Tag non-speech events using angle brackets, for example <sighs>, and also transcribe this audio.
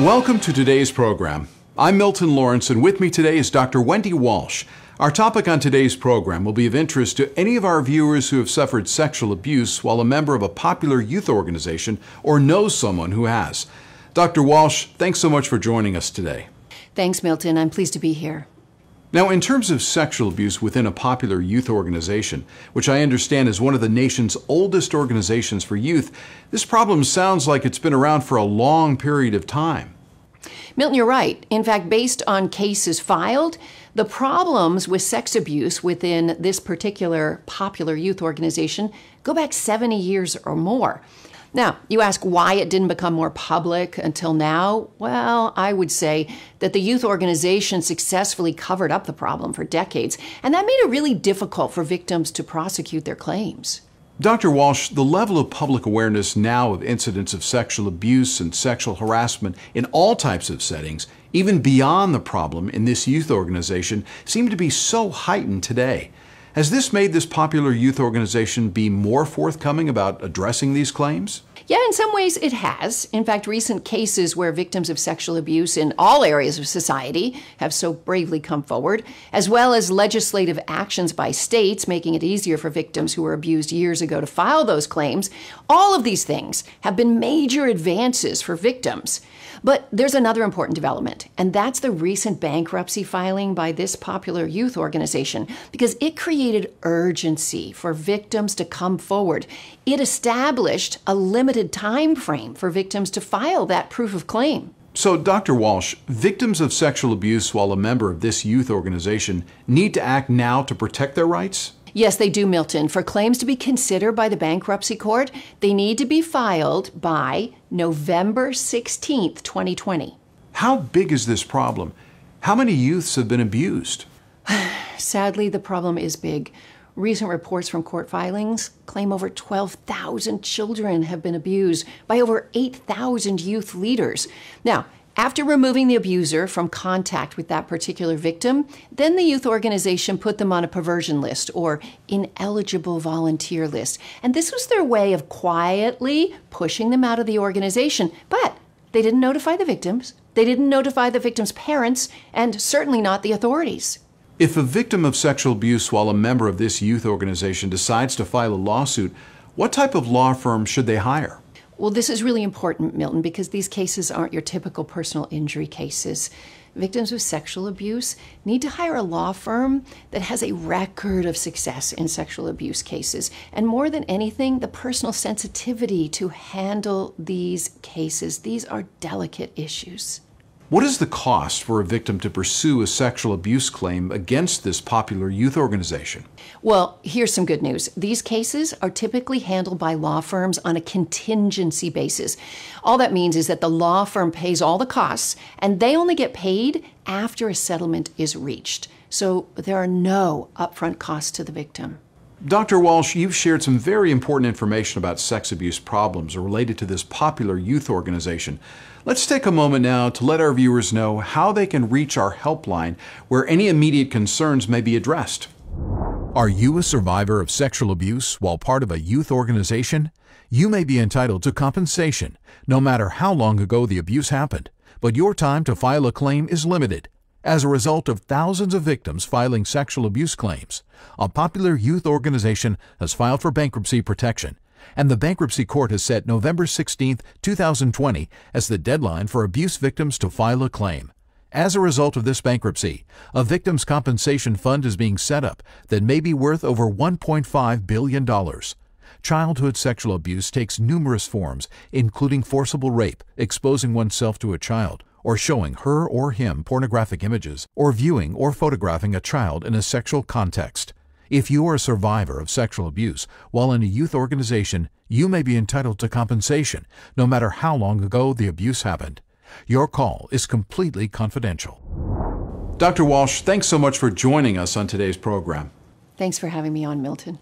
Welcome to today's program. I'm Milton Lawrence, and with me today is Dr. Wendy Walsh. Our topic on today's program will be of interest to any of our viewers who have suffered sexual abuse while a member of a popular youth organization or knows someone who has. Dr. Walsh, thanks so much for joining us today. Thanks, Milton. I'm pleased to be here. Now, in terms of sexual abuse within a popular youth organization, which I understand is one of the nation's oldest organizations for youth, this problem sounds like it's been around for a long period of time. Milton, you're right. In fact, based on cases filed, the problems with sex abuse within this particular popular youth organization go back 70 years or more. Now, you ask why it didn't become more public until now? Well, I would say that the youth organization successfully covered up the problem for decades, and that made it really difficult for victims to prosecute their claims. Dr. Walsh, the level of public awareness now of incidents of sexual abuse and sexual harassment in all types of settings, even beyond the problem in this youth organization, seem to be so heightened today. Has this made this popular youth organization be more forthcoming about addressing these claims? Yeah, in some ways it has. In fact, recent cases where victims of sexual abuse in all areas of society have so bravely come forward, as well as legislative actions by states making it easier for victims who were abused years ago to file those claims, all of these things have been major advances for victims. But there's another important development, and that's the recent bankruptcy filing by this popular youth organization, because it created urgency for victims to come forward. It established a limit limited time frame for victims to file that proof of claim. So, Dr. Walsh, victims of sexual abuse while a member of this youth organization need to act now to protect their rights? Yes, they do, Milton. For claims to be considered by the bankruptcy court, they need to be filed by November 16th, 2020. How big is this problem? How many youths have been abused? <sighs> Sadly, the problem is big. Recent reports from court filings claim over 12,000 children have been abused by over 8,000 youth leaders. Now, after removing the abuser from contact with that particular victim, then the youth organization put them on a perversion list or ineligible volunteer list. And this was their way of quietly pushing them out of the organization. But they didn't notify the victims, they didn't notify the victims' parents, and certainly not the authorities. If a victim of sexual abuse while a member of this youth organization decides to file a lawsuit, what type of law firm should they hire? Well, this is really important, Milton, because these cases aren't your typical personal injury cases. Victims of sexual abuse need to hire a law firm that has a record of success in sexual abuse cases. And more than anything, the personal sensitivity to handle these cases. These are delicate issues. What is the cost for a victim to pursue a sexual abuse claim against this popular youth organization? Well, here's some good news. These cases are typically handled by law firms on a contingency basis. All that means is that the law firm pays all the costs and they only get paid after a settlement is reached. So there are no upfront costs to the victim. Dr. Walsh, you've shared some very important information about sex abuse problems related to this popular youth organization. Let's take a moment now to let our viewers know how they can reach our helpline where any immediate concerns may be addressed. Are you a survivor of sexual abuse while part of a youth organization? You may be entitled to compensation, no matter how long ago the abuse happened, but your time to file a claim is limited. As a result of thousands of victims filing sexual abuse claims, a popular youth organization has filed for bankruptcy protection, and the bankruptcy court has set November 16, 2020 as the deadline for abuse victims to file a claim. As a result of this bankruptcy, a victim's compensation fund is being set up that may be worth over $1.5 billion. Childhood sexual abuse takes numerous forms, including forcible rape, exposing oneself to a child, or showing her or him pornographic images, or viewing or photographing a child in a sexual context. If you are a survivor of sexual abuse while in a youth organization, you may be entitled to compensation, no matter how long ago the abuse happened. Your call is completely confidential. Dr. Walsh, thanks so much for joining us on today's program. Thanks for having me on, Milton.